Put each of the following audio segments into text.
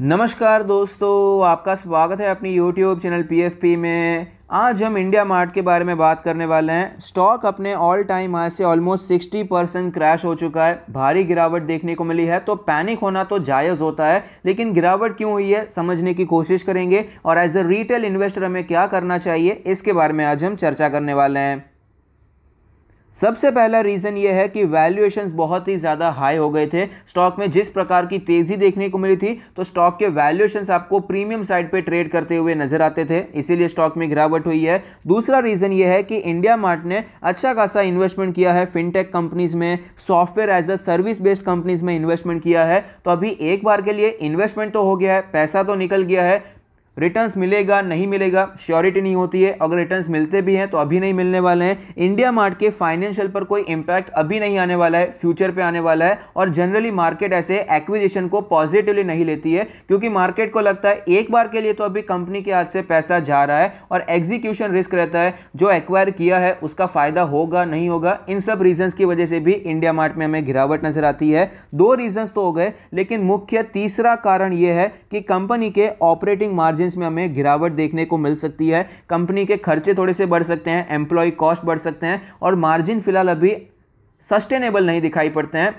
नमस्कार दोस्तों आपका स्वागत है अपनी YouTube चैनल पी में आज हम इंडिया मार्ट के बारे में बात करने वाले हैं स्टॉक अपने ऑल टाइम हाई से ऑलमोस्ट 60 परसेंट क्रैश हो चुका है भारी गिरावट देखने को मिली है तो पैनिक होना तो जायज़ होता है लेकिन गिरावट क्यों हुई है समझने की कोशिश करेंगे और एज अ रिटेल इन्वेस्टर हमें क्या करना चाहिए इसके बारे में आज हम चर्चा करने वाले हैं सबसे पहला रीज़न ये है कि वैल्यूएशंस बहुत ही ज़्यादा हाई हो गए थे स्टॉक में जिस प्रकार की तेज़ी देखने को मिली थी तो स्टॉक के वैल्यूएशंस आपको प्रीमियम साइड पे ट्रेड करते हुए नजर आते थे इसीलिए स्टॉक में गिरावट हुई है दूसरा रीज़न ये है कि इंडिया मार्ट ने अच्छा खासा इन्वेस्टमेंट किया है फिनटेक कंपनीज में software as a service based companies में इन्वेस्टमेंट किया है तो अभी एक बार के लिए इन्वेस्टमेंट तो हो गया है पैसा तो निकल गया है रिटर्न्स मिलेगा नहीं मिलेगा श्योरिटी नहीं होती है अगर रिटर्न्स मिलते भी हैं तो अभी नहीं मिलने वाले हैं इंडिया मार्ट के फाइनेंशियल पर कोई इंपैक्ट अभी नहीं आने वाला है फ्यूचर पे आने वाला है और जनरली मार्केट ऐसे एक्विजिशन को पॉजिटिवली नहीं लेती है क्योंकि मार्केट को लगता है एक बार के लिए तो अभी कंपनी के हाथ से पैसा जा रहा है और एग्जीक्यूशन रिस्क रहता है जो एक्वायर किया है उसका फायदा होगा नहीं होगा इन सब रीजन्स की वजह से भी इंडिया मार्ट में हमें गिरावट नजर आती है दो रीजन्स तो हो गए लेकिन मुख्य तीसरा कारण यह है कि कंपनी के ऑपरेटिंग मार्जिन मार्जिन में हमें गिरावट देखने को मिल सकती है कंपनी के खर्चे थोड़े से बढ़ सकते हैं एम्प्लॉय कॉस्ट बढ़ सकते हैं और मार्जिन फिलहाल अभी सस्टेनेबल नहीं दिखाई पड़ते हैं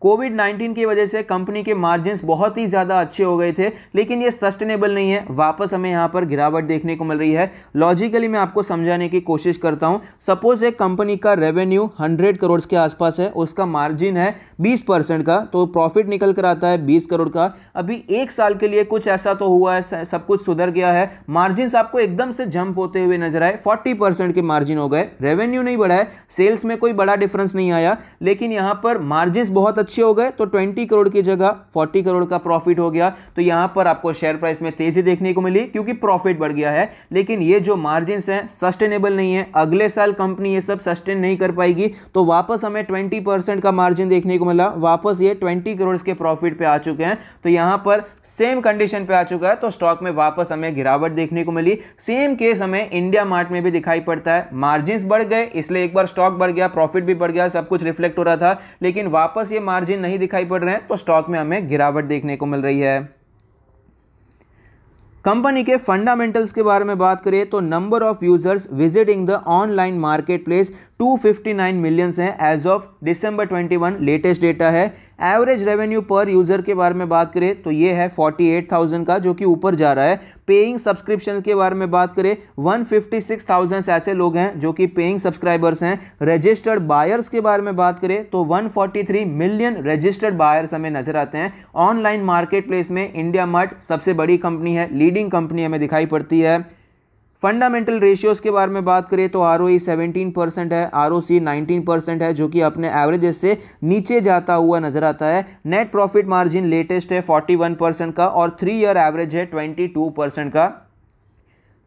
कोविड 19 की वजह से कंपनी के मार्जिन बहुत ही ज़्यादा अच्छे हो गए थे लेकिन ये सस्टेनेबल नहीं है वापस हमें यहाँ पर गिरावट देखने को मिल रही है लॉजिकली मैं आपको समझाने की कोशिश करता हूँ सपोज एक कंपनी का रेवेन्यू 100 करोड़ के आसपास है उसका मार्जिन है 20 परसेंट का तो प्रॉफिट निकल कर आता है बीस करोड़ का अभी एक साल के लिए कुछ ऐसा तो हुआ है सब कुछ सुधर गया है मार्जिन आपको एकदम से जंप होते हुए नजर आए फोर्टी के मार्जिन हो गए रेवेन्यू नहीं बढ़ा है सेल्स में कोई बड़ा डिफरेंस नहीं आया लेकिन यहाँ पर मार्जिन बहुत अच्छे हो गए तो 20 करोड़ की जगह 40 करोड़ का प्रॉफिट हो गया तो यहां पर आपको शेयर प्राइस में तेजी देखने को मिली क्योंकि प्रॉफिट बढ़ गया है लेकिन ये जो मार्जिन हैं सस्टेनेबल नहीं है अगले साल कंपनी ये सब सस्टेन नहीं कर पाएगी तो वापस हमें ट्वेंटी का मार्जिन देखने को मिला वापस ये ट्वेंटी करोड़ के प्रॉफिट पर आ चुके हैं तो यहां पर सेम कंडीशन पे आ चुका है तो स्टॉक में वापस हमें गिरावट देखने को मिली सेम केस हमें इंडिया मार्ट में भी दिखाई पड़ता है मार्जिन बढ़ गए इसलिए एक बार स्टॉक बढ़ गया प्रॉफिट भी बढ़ गया सब कुछ रिफ्लेक्ट हो रहा था लेकिन वापस ये मार्जिन मार्जिन नहीं दिखाई पड़ रहे हैं तो स्टॉक में हमें गिरावट देखने को मिल रही है कंपनी के फंडामेंटल्स के बारे में बात करें तो number of users visiting the online market place 259 millions हैं as of December 21 latest data है एवरेज रेवेन्यू पर यूज़र के बारे में बात करें तो ये है 48,000 का जो कि ऊपर जा रहा है पेइंग सब्सक्रिप्शन के बारे में बात करें 156,000 ऐसे लोग हैं जो कि पेइंग सब्सक्राइबर्स हैं रजिस्टर्ड बायर्स के बारे में बात करें तो 143 मिलियन रजिस्टर्ड बायर्स हमें नजर आते हैं ऑनलाइन मार्केट प्लेस में इंडिया मार्ट सबसे बड़ी कंपनी है लीडिंग कंपनी हमें दिखाई पड़ती है फंडामेंटल रेशियोज़ के बारे में बात करें तो आर ओ सेवेंटीन परसेंट है R O C nineteen percent है जो कि अपने एवरेजेस से नीचे जाता हुआ नजर आता है नेट प्रॉफिट मार्जिन लेटेस्ट है फोर्टी वन परसेंट का और थ्री ईयर एवरेज है ट्वेंटी टू परसेंट का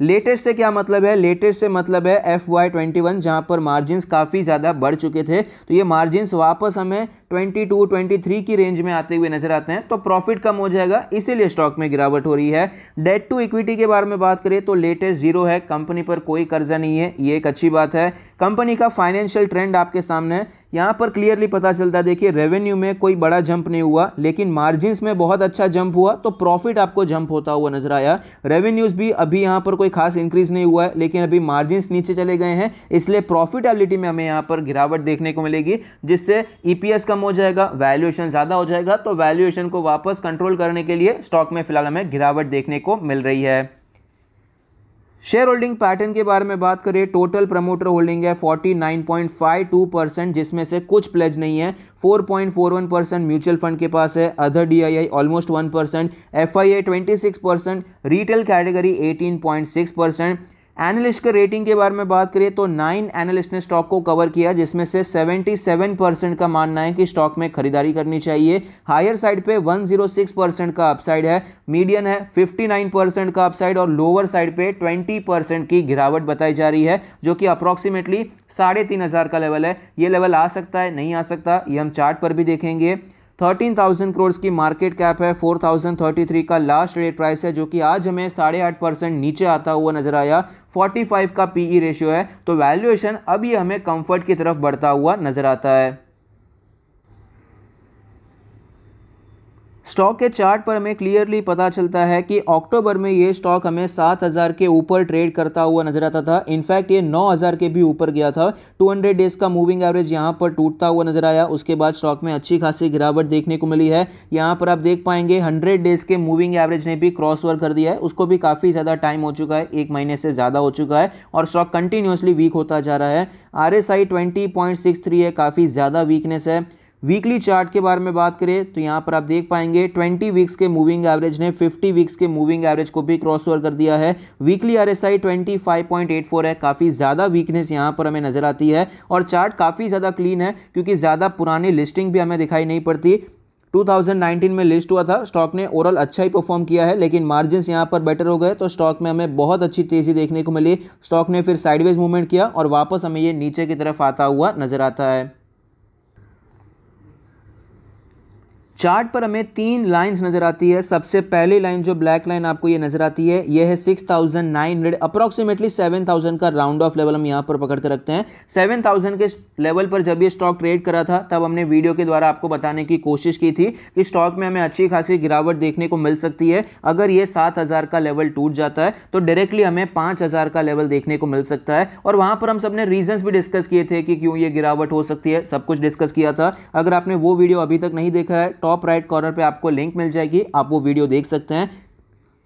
लेटेस्ट से क्या मतलब है लेटेस्ट से मतलब है एफ वाई ट्वेंटी वन जहाँ पर मार्जिन काफ़ी ज़्यादा बढ़ चुके थे तो ये मार्जिन वापस हमें ट्वेंटी ट्वेंटी थ्री की रेंज में आते हुए नजर आते हैं तो प्रॉफिट कम हो जाएगा इसीलिए स्टॉक में गिरावट हो रही है डेट टू इक्विटी के बारे में बात करें तो लेटेस्ट जीरो है कंपनी पर कोई कर्जा नहीं है ये एक अच्छी बात है कंपनी का फाइनेंशियल ट्रेंड आपके सामने है यहाँ पर क्लियरली पता चलता है देखिए रेवेन्यू में कोई बड़ा जंप नहीं हुआ लेकिन मार्जिन में बहुत अच्छा जंप हुआ तो प्रॉफिट आपको जंप होता हुआ नजर आया रेवेन्यूज भी अभी यहाँ पर कोई खास इंक्रीज नहीं हुआ है लेकिन अभी मार्जिन नीचे चले गए हैं इसलिए प्रॉफिटेबिलिटी में हमें यहाँ पर गिरावट देखने को मिलेगी जिससे ईपीएस e का कम हो जाएगा वैल्यूएशन ज़्यादा हो जाएगा तो वैल्यूएशन को वापस कंट्रोल करने के लिए स्टॉक में फिलहाल हमें गिरावट देखने को मिल रही है शेयर होल्डिंग पैटर्न के बारे में बात करें टोटल प्रमोटर होल्डिंग है 49.52 परसेंट जिसमें से कुछ प्लेज नहीं है 4.41 परसेंट म्यूचुअल फंड के पास है other DII almost 1 percent F 26 percent retail category 18.6 percent analyst के रेटिंग के बारे में बात करें तो नाइन एनालिस्ट ने स्टॉक को कवर किया जिसमें से 77 परसेंट का मानना है कि स्टॉक में खरीदारी करनी चाहिए हायर साइड पे 106 परसेंट का अपसाइड है मीडियन है 59 परसेंट का अपसाइड और लोअर साइड पे 20 परसेंट की गिरावट बताई जा रही है जो कि अप्रॉक्सीमेटली साढ़े तीन हज़ार का लेवल है ये लेवल आ सकता है नहीं आ सकता ये हम चार्ट पर भी देखेंगे थर्टीन थाउजेंड करोड़ की मार्केट कैप है फोर थाउजेंड थर्टी थ्री का लास्ट रेट प्राइस है जो कि आज हमें साढ़े आठ परसेंट नीचे आता हुआ नजर आया फोर्टी फाइव का पीई रेशियो e है तो वैल्यूएशन अभी हमें कंफर्ट की तरफ बढ़ता हुआ नजर आता है स्टॉक के चार्ट पर हमें क्लियरली पता चलता है कि अक्टूबर में ये स्टॉक हमें 7000 के ऊपर ट्रेड करता हुआ नजर आता था इनफैक्ट ये 9000 के भी ऊपर गया था 200 डेज का मूविंग एवरेज यहाँ पर टूटता हुआ नजर आया उसके बाद स्टॉक में अच्छी खासी गिरावट देखने को मिली है यहाँ पर आप देख पाएंगे हंड्रेड डेज के मूविंग एवरेज ने भी क्रॉस ओवर कर दिया है उसको भी काफ़ी ज़्यादा टाइम हो चुका है एक महीने से ज़्यादा हो चुका है और स्टॉक कंटिन्यूसली वीक होता जा रहा है आर एस है काफ़ी ज़्यादा वीकनेस है वीकली चार्ट के बारे में बात करें तो यहाँ पर आप देख पाएंगे 20 वीक्स के मूविंग एवरेज ने 50 वीक्स के मूविंग एवरेज को भी क्रॉस ओवर कर दिया है वीकली आरएसआई 25.84 है काफ़ी ज़्यादा वीकनेस यहाँ पर हमें नज़र आती है और चार्ट काफ़ी ज़्यादा क्लीन है क्योंकि ज़्यादा पुरानी लिस्टिंग भी हमें दिखाई नहीं पड़ती 2019 में लिस्ट हुआ था स्टॉक ने ओवरऑल अच्छा ही परफॉर्म किया है लेकिन मार्जिन यहाँ पर बेटर हो गए तो स्टॉक में हमें बहुत अच्छी तेज़ी देखने को मिली स्टॉक ने फिर साइडवेज मूवमेंट किया और वापस हमें ये नीचे की तरफ आता हुआ नजर आता है चार्ट पर हमें तीन लाइंस नज़र आती है सबसे पहली लाइन जो ब्लैक लाइन आपको ये नज़र आती है ये है 6,900 अप्रॉक्सीमेटली थाउजेंड का राउंड ऑफ लेवल हम यहाँ पर पकड़ कर रखते हैं 7,000 के लेवल पर जब ये स्टॉक ट्रेड करा था तब हमने वीडियो के द्वारा आपको बताने की कोशिश की थी कि स्टॉक में हमें अच्छी खासी गिरावट देखने को मिल सकती है अगर ये सात का लेवल टूट जाता है तो डायरेक्टली हमें पाँच का लेवल देखने को मिल सकता है और वहाँ पर हम सब ने भी डिस्कस किए थे कि क्यों ये गिरावट हो सकती है सब कुछ डिस्कस किया था अगर आपने वो वीडियो अभी तक नहीं देखा है टॉप राइट कॉर्नर पे आपको लिंक मिल जाएगी आप वो वीडियो देख सकते हैं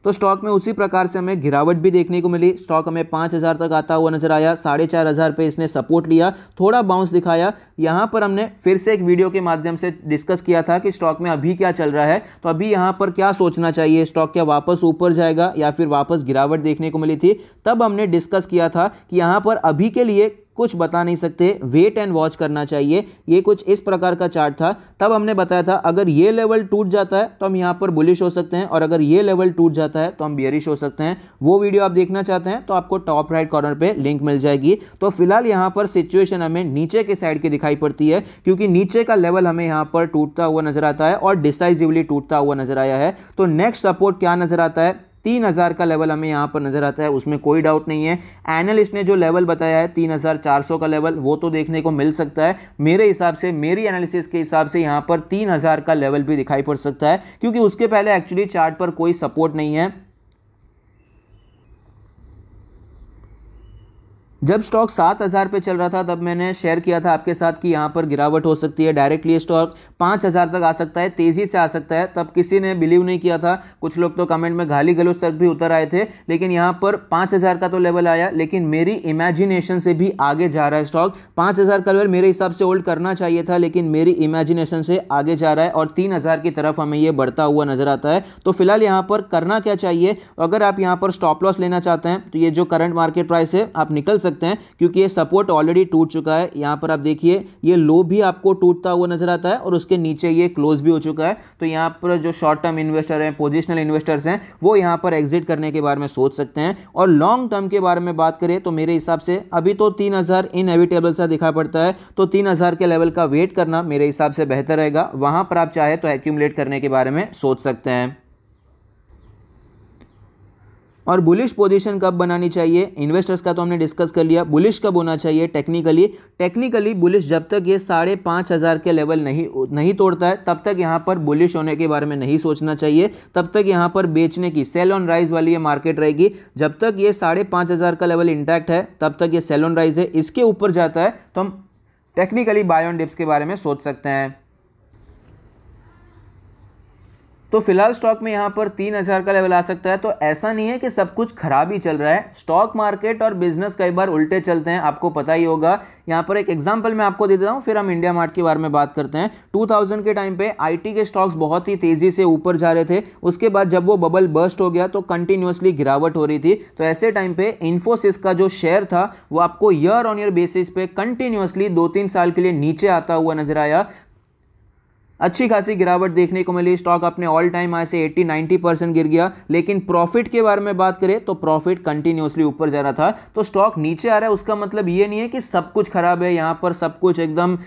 तो स्टॉक में उसी प्रकार से हमें गिरावट भी देखने को मिली स्टॉक हमें पाँच हज़ार तक आता हुआ नजर आया साढ़े चार हज़ार पर इसने सपोर्ट लिया थोड़ा बाउंस दिखाया यहाँ पर हमने फिर से एक वीडियो के माध्यम से डिस्कस किया था कि स्टॉक में अभी क्या चल रहा है तो अभी यहाँ पर क्या सोचना चाहिए स्टॉक क्या वापस ऊपर जाएगा या फिर वापस गिरावट देखने को मिली थी तब हमने डिस्कस किया था कि यहाँ पर अभी के लिए कुछ बता नहीं सकते वेट एंड वॉच करना चाहिए ये कुछ इस प्रकार का चार्ट था तब हमने बताया था अगर ये लेवल टूट जाता है तो हम यहाँ पर बुलिश हो सकते हैं और अगर ये लेवल टूट जाता है तो हम बियरिश हो सकते हैं वो वीडियो आप देखना चाहते हैं तो आपको टॉप राइट कॉर्नर पर लिंक मिल जाएगी तो फिलहाल यहाँ पर सिचुएशन हमें नीचे के साइड की दिखाई पड़ती है क्योंकि नीचे का लेवल हमें यहाँ पर टूटता हुआ नजर आता है और डिसाइजिवली टूटता हुआ नजर आया है तो नेक्स्ट सपोर्ट क्या नजर आता है तीन हज़ार का लेवल हमें यहाँ पर नज़र आता है उसमें कोई डाउट नहीं है एनालिस्ट ने जो लेवल बताया है तीन हज़ार चार सौ का लेवल वो तो देखने को मिल सकता है मेरे हिसाब से मेरी एनालिसिस के हिसाब से यहाँ पर तीन हज़ार का लेवल भी दिखाई पड़ सकता है क्योंकि उसके पहले एक्चुअली चार्ट पर कोई सपोर्ट नहीं है जब स्टॉक सात हज़ार पे चल रहा था तब मैंने शेयर किया था आपके साथ कि यहाँ पर गिरावट हो सकती है डायरेक्टली स्टॉक पाँच हज़ार तक आ सकता है तेज़ी से आ सकता है तब किसी ने बिलीव नहीं किया था कुछ लोग तो कमेंट में घाली गलोस तक भी उतर आए थे लेकिन यहाँ पर पाँच हज़ार का तो लेवल आया लेकिन मेरी इमेजिनेशन से भी आगे जा रहा है स्टॉक पाँच हज़ार का लेवल मेरे हिसाब से होल्ड करना चाहिए था लेकिन मेरी इमेजिनेशन से आगे जा रहा है और तीन हज़ार की तरफ हमें ये बढ़ता हुआ नज़र आता है तो फिलहाल यहाँ पर करना क्या चाहिए अगर आप यहाँ पर स्टॉप लॉस लेना चाहते हैं तो ये जो करंट मार्केट प्राइस है आप निकल सकते सकते हैं क्योंकि ये सपोर्ट ऑलरेडी टूट चुका है यहाँ पर आप देखिए ये लो भी आपको टूटता हुआ नजर आता है और उसके नीचे ये क्लोज भी हो चुका है तो यहाँ पर जो शॉर्ट टर्म इन्वेस्टर हैं पोजिशनल इन्वेस्टर्स हैं वो यहाँ पर एग्जिट करने के बारे में सोच सकते हैं और लॉन्ग टर्म के बारे में बात करें तो मेरे हिसाब से अभी तो तीन हज़ार इनएविटेबल सा दिखा पड़ता है तो तीन हज़ार के लेवल का वेट करना मेरे हिसाब से बेहतर रहेगा वहाँ पर आप चाहे तो एक्यूमलेट करने के बारे में सोच सकते हैं और बुलिश पोजीशन कब बनानी चाहिए इन्वेस्टर्स का तो हमने डिस्कस कर लिया बुलिश कब होना चाहिए टेक्निकली टेक्निकली बुलिश जब तक ये साढ़े पाँच हज़ार के लेवल नहीं नहीं तोड़ता है तब तक यहाँ पर बुलिश होने के बारे में नहीं सोचना चाहिए तब तक यहाँ पर बेचने की सेल ऑन राइज वाली ये मार्केट रहेगी जब तक ये साढ़े पाँच हज़ार का लेवल इंटैक्ट है तब तक ये सेल ऑन राइज है इसके ऊपर जाता है तो हम टेक्निकली बायोन डिप्स के बारे में सोच सकते हैं तो फिलहाल स्टॉक में यहाँ पर तीन हज़ार का लेवल आ सकता है तो ऐसा नहीं है कि सब कुछ खराब ही चल रहा है स्टॉक मार्केट और बिजनेस कई बार उल्टे चलते हैं आपको पता ही होगा यहाँ पर एक एग्जाम्पल मैं आपको दे देता हूँ फिर हम इंडिया मार्ट के बारे में बात करते हैं 2000 के टाइम पे आईटी के स्टॉक्स बहुत ही तेज़ी से ऊपर जा रहे थे उसके बाद जब वो बबल बर्स्ट हो गया तो कंटिन्यूसली गिरावट हो रही थी तो ऐसे टाइम पे इन्फोसिस का जो शेयर था वो आपको ईयर ऑन ईयर बेसिस पे कंटिन्यूसली दो तीन साल के लिए नीचे आता हुआ नजर आया अच्छी खासी गिरावट देखने को मिली स्टॉक अपने ऑल टाइम आए से 80 90 परसेंट गिर गया लेकिन प्रॉफिट के बारे में बात करें तो प्रॉफिट कंटिन्यूसली ऊपर जा रहा था तो स्टॉक नीचे आ रहा है उसका मतलब ये नहीं है कि सब कुछ खराब है यहाँ पर सब कुछ एकदम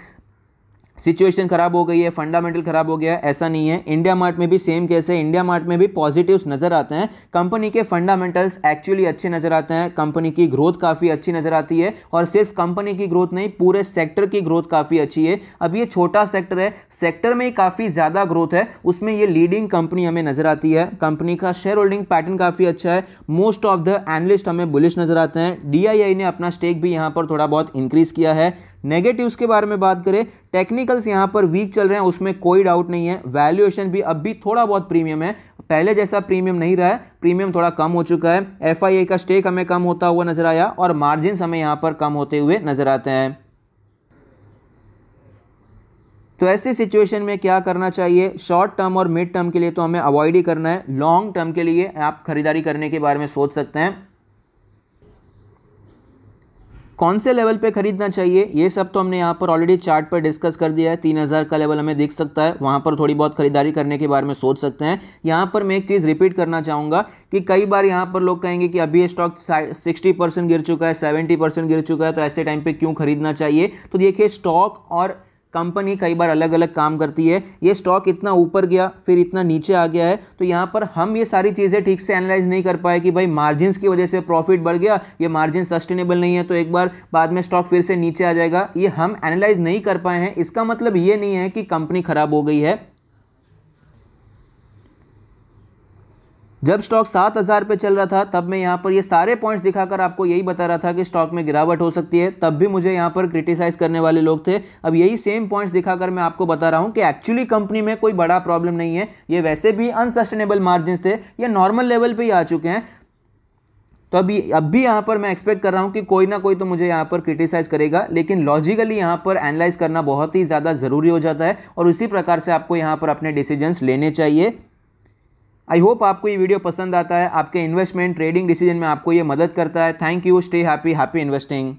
सिचुएशन खराब हो गई है फंडामेंटल खराब हो गया है ऐसा नहीं है इंडिया मार्ट में भी सेम केस है इंडिया मार्ट में भी पॉजिटिव्स नज़र आते हैं कंपनी के फंडामेंटल्स एक्चुअली अच्छे नज़र आते हैं कंपनी की ग्रोथ काफ़ी अच्छी नज़र आती है और सिर्फ कंपनी की ग्रोथ नहीं पूरे सेक्टर की ग्रोथ काफ़ी अच्छी है अब ये छोटा सेक्टर है सेक्टर में काफ़ी ज़्यादा ग्रोथ है उसमें ये लीडिंग कंपनी हमें नज़र आती है कंपनी का शेयर होल्डिंग पैटर्न काफ़ी अच्छा है मोस्ट ऑफ द एनलिस्ट हमें बुलिश नज़र आते हैं डी ने अपना स्टेक भी यहाँ पर थोड़ा बहुत इंक्रीज़ किया है नेगेटिव्स के बारे में बात करें टेक्निकल्स यहाँ पर वीक चल रहे हैं उसमें कोई डाउट नहीं है वैल्यूएशन भी अब भी थोड़ा बहुत प्रीमियम है पहले जैसा प्रीमियम नहीं रहा है प्रीमियम थोड़ा कम हो चुका है एफ का स्टेक हमें कम होता हुआ नजर आया और मार्जिन हमें यहाँ पर कम होते हुए नजर आते हैं तो ऐसी सिचुएशन में क्या करना चाहिए शॉर्ट टर्म और मिड टर्म के लिए तो हमें अवॉइड ही करना है लॉन्ग टर्म के लिए आप खरीदारी करने के बारे में सोच सकते हैं कौन से लेवल पे खरीदना चाहिए ये सब तो हमने यहाँ पर ऑलरेडी चार्ट पर डिस्कस कर दिया है तीन हज़ार का लेवल हमें दिख सकता है वहाँ पर थोड़ी बहुत खरीदारी करने के बारे में सोच सकते हैं यहाँ पर मैं एक चीज़ रिपीट करना चाहूँगा कि कई बार यहाँ पर लोग कहेंगे कि अभी ये स्टॉक सिक्सटी गिर चुका है सेवेंटी गिर चुका है तो ऐसे टाइम पर क्यों खरीदना चाहिए तो देखिए स्टॉक और कंपनी कई बार अलग अलग काम करती है ये स्टॉक इतना ऊपर गया फिर इतना नीचे आ गया है तो यहाँ पर हम ये सारी चीज़ें ठीक से एनालाइज नहीं कर पाए कि भाई मार्जिन की वजह से प्रॉफिट बढ़ गया ये मार्जिन सस्टेनेबल नहीं है तो एक बार बाद में स्टॉक फिर से नीचे आ जाएगा ये हम एनालाइज नहीं कर पाए हैं इसका मतलब ये नहीं है कि कंपनी खराब हो गई है जब स्टॉक सात हज़ार पे चल रहा था तब मैं यहाँ पर ये सारे पॉइंट्स दिखाकर आपको यही बता रहा था कि स्टॉक में गिरावट हो सकती है तब भी मुझे यहाँ पर क्रिटिसाइज करने वाले लोग थे अब यही सेम पॉइंट्स दिखाकर मैं आपको बता रहा हूँ कि एक्चुअली कंपनी में कोई बड़ा प्रॉब्लम नहीं है ये वैसे भी अनसस्टेनेबल मार्जिन थे ये नॉर्मल लेवल पर ही आ चुके हैं तो अभी अब भी यहाँ पर मैं एक्सपेक्ट कर रहा हूँ कि कोई ना कोई तो मुझे यहाँ पर क्रिटिसाइज करेगा लेकिन लॉजिकली यहाँ पर एनालाइज करना बहुत ही ज़्यादा ज़रूरी हो जाता है और उसी प्रकार से आपको यहाँ पर अपने डिसीजंस लेने चाहिए आई होप आपको ये वीडियो पसंद आता है आपके इन्वेस्टमेंट ट्रेडिंग डिसीजन में आपको ये मदद करता है thank you stay happy happy investing